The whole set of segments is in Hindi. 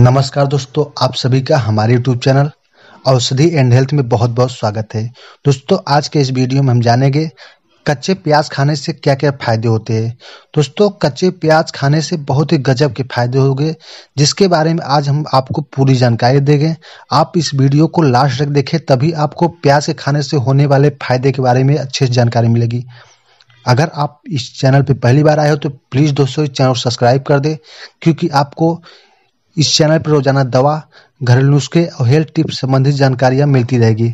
नमस्कार दोस्तों आप सभी का हमारे यूट्यूब चैनल औषधि एंड हेल्थ में बहुत बहुत स्वागत है दोस्तों आज के इस वीडियो में हम जानेंगे कच्चे प्याज खाने से क्या क्या फ़ायदे होते हैं दोस्तों कच्चे प्याज खाने से बहुत ही गजब के फायदे होंगे जिसके बारे में आज हम आपको पूरी जानकारी देंगे आप इस वीडियो को लास्ट तक देखें तभी आपको प्याज के खाने से होने वाले फायदे के बारे में अच्छे से जानकारी मिलेगी अगर आप इस चैनल पर पहली बार आए हो तो प्लीज़ दोस्तों इस चैनल को सब्सक्राइब कर दें क्योंकि आपको इस चैनल पर रोजाना दवा घरेलू नुस्खे और हेल्थ टिप्स संबंधित जानकारियाँ मिलती रहेगी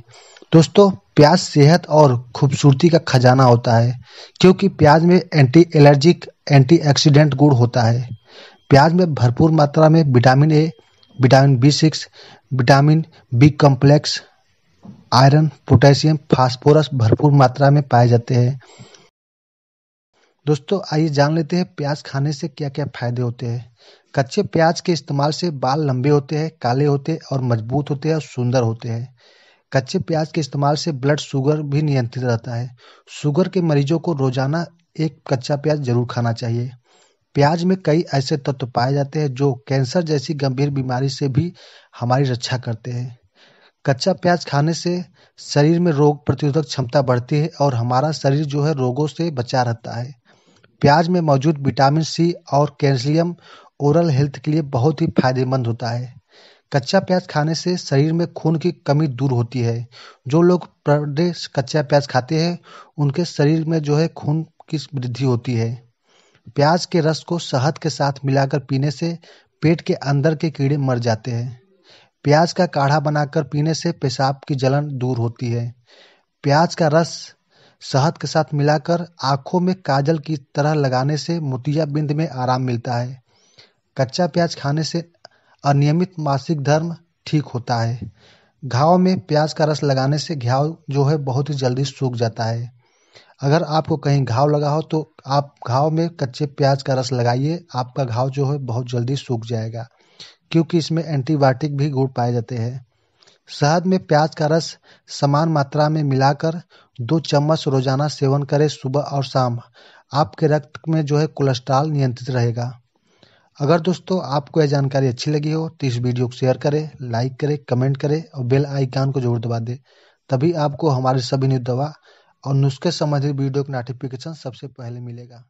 दोस्तों प्याज सेहत और खूबसूरती का खजाना होता है क्योंकि प्याज में एंटी एलर्जिक एंटीऑक्सीडेंट गुड़ होता है प्याज में भरपूर मात्रा में vitamin A vitamin B six vitamin B complex iron potassium phosphorus भरपूर मात्रा में पाए जाते हैं दोस्तों आइए जान लेते हैं प्याज खाने से क्या क्या फायदे होते हैं कच्चे प्याज के इस्तेमाल से बाल लंबे होते हैं काले होते हैं और मजबूत होते हैं और सुंदर होते हैं कच्चे प्याज के इस्तेमाल से ब्लड शुगर भी नियंत्रित रहता है शुगर के मरीजों को रोजाना एक कच्चा प्याज जरूर खाना चाहिए प्याज में कई ऐसे तत्व पाए जाते हैं जो कैंसर जैसी गंभीर बीमारी से भी हमारी रक्षा करते हैं कच्चा प्याज खाने से शरीर में रोग प्रतिरोधक क्षमता बढ़ती है और हमारा शरीर जो है रोगों से बचा रहता है प्याज में मौजूद विटामिन सी और कैल्शियम ओरल हेल्थ के लिए बहुत ही फायदेमंद होता है कच्चा प्याज खाने से शरीर में खून की कमी दूर होती है जो लोग प्रदेश डे कच्चा प्याज खाते हैं उनके शरीर में जो है खून की वृद्धि होती है प्याज के रस को शहद के साथ मिलाकर पीने से पेट के अंदर के कीड़े मर जाते हैं प्याज का काढ़ा बनाकर पीने से पेशाब की जलन दूर होती है प्याज का रस शहद के साथ मिलाकर आंखों में काजल की तरह लगाने से मोतियाबिंद में आराम मिलता है कच्चा प्याज खाने से अनियमित मासिक धर्म ठीक होता है घाव में प्याज का रस लगाने से घाव जो है बहुत ही जल्दी सूख जाता है अगर आपको कहीं घाव लगा हो तो आप घाव में कच्चे प्याज का रस लगाइए आपका घाव जो है बहुत जल्दी सूख जाएगा क्योंकि इसमें एंटीबायोटिक भी गुड़ पाए जाते हैं शहद में प्याज का रस समान मात्रा में मिलाकर दो चम्मच रोजाना सेवन करें सुबह और शाम आपके रक्त में जो है कोलेस्ट्रॉल नियंत्रित रहेगा अगर दोस्तों आपको यह जानकारी अच्छी लगी हो तो इस वीडियो को शेयर करें लाइक करें कमेंट करें और बेल आइकान को जरूर दबा दें तभी आपको हमारी सभी न्यूज दवा और नुस्खे संबंधित वीडियो का नोटिफिकेशन सबसे पहले मिलेगा